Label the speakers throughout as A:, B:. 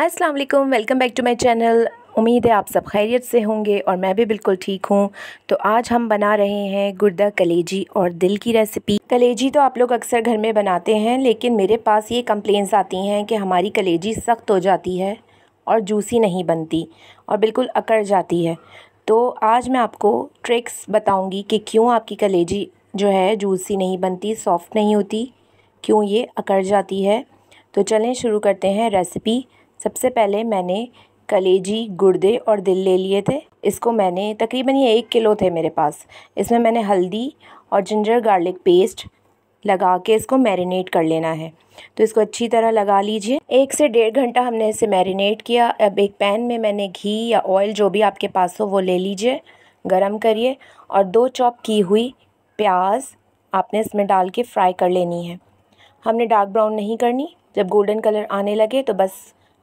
A: अस्सलाम वालेकुम welcome back to my channel उम्मीद है आप सब खैरियत से होंगे और मैं भी बिल्कुल ठीक हूँ तो आज हम बना रहे हैं गुर्दा कलेजी और दिल की रेसिपी कलेजी तो आप लोग अक्सर घर में बनाते हैं लेकिन मेरे पास ये कंप्लेंट्स आती हैं कि हमारी कलेजी सख्त हो जाती है और जूसी नहीं बनती और बिल्कुल अकड़ जाती है तो आज मैं आपको ट्रिक्स बताऊँगी कि क्यों आपकी कलेजी जो है जूसी नहीं बनती सॉफ्ट नहीं होती क्यों ये अकड़ जाती है तो चलें शुरू करते हैं रेसिपी सबसे पहले मैंने कलेजी गुर्दे और दिल ले लिए थे इसको मैंने तकरीबन ये एक किलो थे मेरे पास इसमें मैंने हल्दी और जिंजर गार्लिक पेस्ट लगा के इसको मैरिनेट कर लेना है तो इसको अच्छी तरह लगा लीजिए एक से डेढ़ घंटा हमने इसे मैरिनेट किया अब एक पैन में मैंने घी या ऑयल जो भी आपके पास हो वो ले लीजिए गरम करिए और दो चॉप की हुई प्याज आपने इसमें डाल के फ्राई कर लेनी है हमने डार्क ब्राउन नहीं करनी जब गोल्डन कलर आने लगे तो बस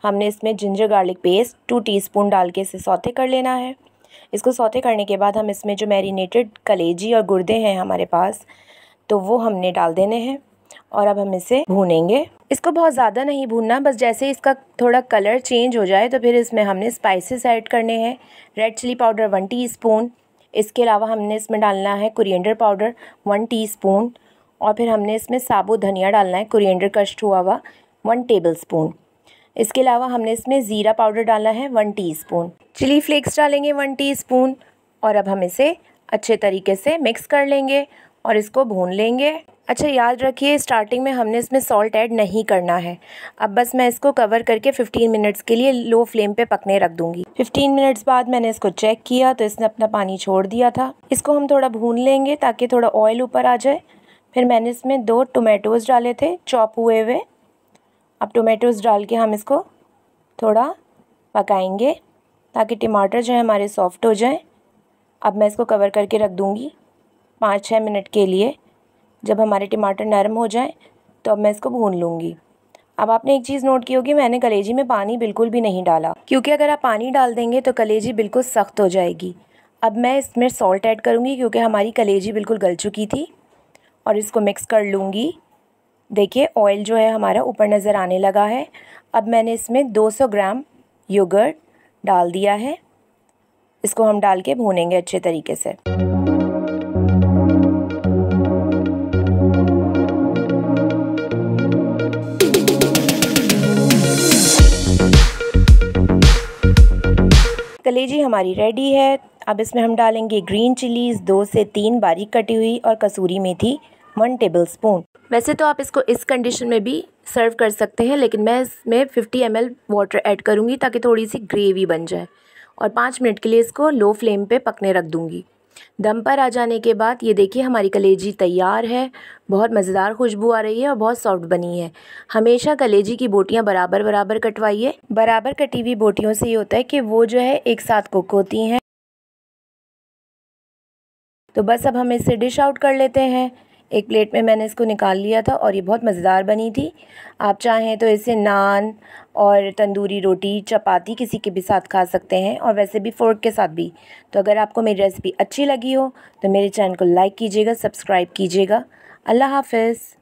A: हमने इसमें ginger garlic paste two teaspoon डाल के इसे सौते कर लेना है इसको सौते करने के बाद हम इसमें जो मैरिनेटेड कलेजी और गुर्दे हैं हमारे पास तो वो हमने डाल देने हैं और अब हम इसे भूनेंगे इसको बहुत ज़्यादा नहीं भूनना बस जैसे इसका थोड़ा कलर चेंज हो जाए तो फिर इसमें हमने स्पाइसेस ऐड करने हैं red chilli powder one teaspoon इसके अलावा हमने इसमें डालना है कुरियडर पाउडर वन टीस्पून और फिर हमने इसमें साबुत धनिया डालना है कुरियडर कष्ट हुआ हुआ वन टेबल स्पून इसके अलावा हमने इसमें ज़ीरा पाउडर डाला है वन टीस्पून चिली फ्लेक्स डालेंगे वन टीस्पून और अब हम इसे अच्छे तरीके से मिक्स कर लेंगे और इसको भून लेंगे अच्छा याद रखिए स्टार्टिंग में हमने इसमें सॉल्ट ऐड नहीं करना है अब बस मैं इसको कवर करके 15 मिनट्स के लिए लो फ्लेम पे पकने रख दूंगी 15 मिनट्स बाद मैंने इसको चेक किया तो इसने अपना पानी छोड़ दिया था इसको हम थोड़ा भून लेंगे ताकि थोड़ा ऑयल ऊपर आ जाए फिर मैंने इसमें दो टोमेटोज़ डाले थे चॉप हुए हुए अब टोमेटोज़ डाल के हम इसको थोड़ा पकाएंगे ताकि टमाटर जो है हमारे सॉफ़्ट हो जाएं अब मैं इसको कवर करके रख दूँगी पाँच छः मिनट के लिए जब हमारे टमाटर नरम हो जाएं तो अब मैं इसको भून लूँगी अब आपने एक चीज़ नोट की होगी मैंने कलेजी में पानी बिल्कुल भी नहीं डाला क्योंकि अगर आप पानी डाल देंगे तो कलेजी बिल्कुल सख्त हो जाएगी अब मैं इसमें सॉल्ट ऐड करूँगी क्योंकि हमारी कलेजी बिल्कुल गल चुकी थी और इसको मिक्स कर लूँगी देखिए ऑयल जो है हमारा ऊपर नज़र आने लगा है अब मैंने इसमें 200 ग्राम योगर्ट डाल दिया है इसको हम डाल के भूनेंगे अच्छे तरीके से कलेजी हमारी रेडी है अब इसमें हम डालेंगे ग्रीन चिलीज़ दो से तीन बारीक कटी हुई और कसूरी मेथी वन टेबल स्पून वैसे तो आप इसको इस कंडीशन में भी सर्व कर सकते हैं लेकिन मैं इसमें 50 एम एल वाटर ऐड करूँगी ताकि थोड़ी सी ग्रेवी बन जाए और पाँच मिनट के लिए इसको लो फ्लेम पे पकने रख दूँगी दम पर आ जाने के बाद ये देखिए हमारी कलेजी तैयार है बहुत मज़ेदार खुशबू आ रही है और बहुत सॉफ्ट बनी है हमेशा कलेजी की बोटियाँ बराबर बराबर कटवाइए बराबर कटी हुई बोटियों से ये होता है कि वो जो है एक साथ कुक होती हैं तो बस अब हम इसे डिश आउट कर लेते हैं एक प्लेट में मैंने इसको निकाल लिया था और ये बहुत मज़ेदार बनी थी आप चाहें तो इसे नान और तंदूरी रोटी चपाती किसी के भी साथ खा सकते हैं और वैसे भी फ़ोर्क के साथ भी तो अगर आपको मेरी रेसिपी अच्छी लगी हो तो मेरे चैनल को लाइक कीजिएगा सब्सक्राइब कीजिएगा अल्लाह हाफिज़